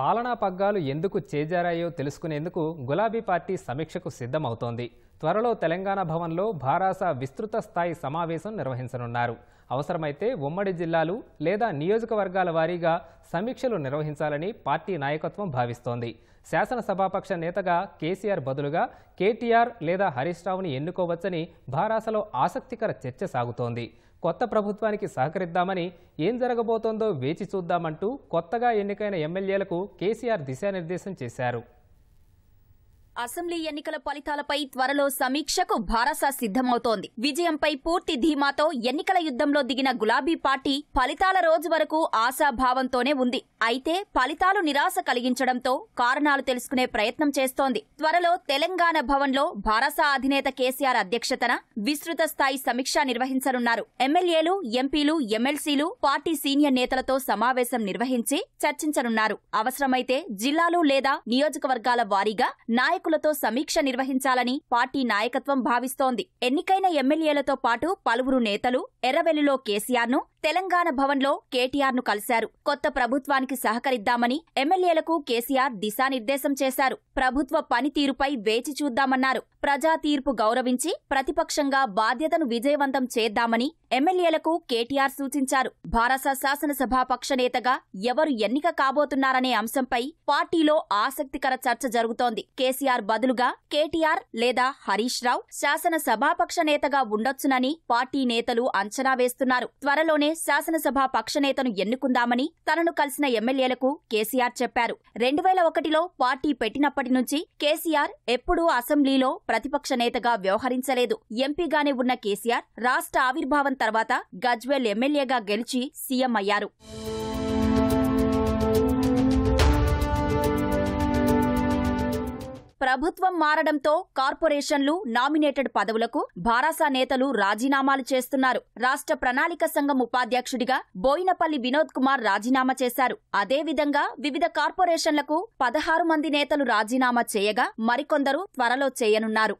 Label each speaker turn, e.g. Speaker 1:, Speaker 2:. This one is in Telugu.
Speaker 1: పాలనా పగ్గాలు ఎందుకు చేజారాయో తెలుసుకునేందుకు గులాబీ పార్టీ సమీక్షకు సిద్ధమవుతోంది త్వరలో తెలంగాణ భవన్లో భారాస విస్తృత స్థాయి సమావేశం నిర్వహించనున్నారు అవసరమైతే ఉమ్మడి జిల్లాలు లేదా నియోజకవర్గాల వారీగా సమీక్షలు నిర్వహించాలని పార్టీ నాయకత్వం భావిస్తోంది శాసనసభాపక్ష నేతగా కేసీఆర్ బదులుగా కేటీఆర్ లేదా హరీష్ రావుని ఎన్నుకోవచ్చని భారాసలో ఆసక్తికర చర్చ సాగుతోంది కొత్త ప్రభుత్వానికి సహకరిద్దామని ఏం జరగబోతోందో వేచి చూద్దామంటూ కొత్తగా ఎన్నికైన ఎమ్మెల్యేలకు కేసీఆర్ దిశానిర్దేశం చేశారు
Speaker 2: అసెంబ్లీ ఎన్నికల ఫలితాలపై త్వరలో సమీక్షకు భారస సిద్ధమవుతోంది విజయంపై పూర్తి ధీమాతో ఎన్నికల యుద్ధంలో దిగిన గులాబీ పార్టీ ఫలితాల రోజు వరకు ఆశాభావంతోనే ఉంది అయితే ఫలితాలు నిరాశ కలిగించడంతో కారణాలు తెలుసుకునే ప్రయత్నం చేస్తోంది త్వరలో తెలంగాణ భవన్లో భారస అధినేత కేసీఆర్ అధ్యక్షతన విస్తృత స్థాయి సమీక్ష నిర్వహించనున్నారు ఎమ్మెల్యేలు ఎంపీలు ఎమ్మెల్సీలు పార్టీ సీనియర్ నేతలతో సమావేశం నిర్వహించి చర్చించనున్నారు అవసరమైతే జిల్లాలు లేదా నియోజకవర్గాల వారీగా నాయక నాయకులతో సమీక్ష నిర్వహించాలని పార్టీ నాయకత్వం భావిస్తోంది ఎన్నికైన ఎమ్మెల్యేలతో పాటు పలువురు నేతలు ఎర్రవెల్లిలో కేసీఆర్ను తెలంగాణ భవన్లో ను కలిశారు కొత్త ప్రభుత్వానికి సహకరిద్దామని ఎమ్మెల్యేలకు కేసీఆర్ దిశానిర్దేశం చేశారు ప్రభుత్వ పనితీరుపై వేచి చూద్దామన్నారు ప్రజా తీర్పు గౌరవించి ప్రతిపక్షంగా బాధ్యతను విజయవంతం చేద్దామని ఎమ్మెల్యేలకు కేటీఆర్ సూచించారు భారత శాసనసభా పక్షనేతగా ఎవరు ఎన్నిక కాబోతున్నారనే అంశంపై పార్టీలో ఆసక్తికర చర్చ జరుగుతోంది కేసీఆర్ బదులుగా కేటీఆర్ లేదా హరీష్ రావు శాసనసభాపక్ష నేతగా ఉండొచ్చునని పార్టీ నేతలు అంచనా వేస్తున్నారు త్వరలోనే శాసనసభ పక్షనేతను ఎన్నుకుందామని తనను కలిసిన ఎమ్మెల్యేలకు కేసీఆర్ చెప్పారు రెండు వేల ఒకటిలో పార్టీ పెట్టినప్పటి నుంచి కేసీఆర్ ఎప్పుడూ అసెంబ్లీలో ప్రతిపక్ష నేతగా వ్యవహరించలేదు ఎంపీగానే ఉన్న కేసీఆర్ రాష్ట్ర ఆవిర్భావం తర్వాత గజ్వేల్ ఎమ్మెల్యేగా గెలిచి సీఎం అయ్యారు ప్రభుత్వం మారడంతో కార్పొరేషన్లు నామినేటెడ్ పదవులకు భారాసా నేతలు రాజీనామాలు చేస్తున్నారు రాష్ట్ర ప్రణాళిక సంఘం ఉపాధ్యక్షుడిగా బోయినపల్లి వినోద్ కుమార్ రాజీనామా చేశారు అదేవిధంగా వివిధ కార్పొరేషన్లకు పదహారు మంది నేతలు రాజీనామా చేయగా మరికొందరు త్వరలో చేయనున్నారు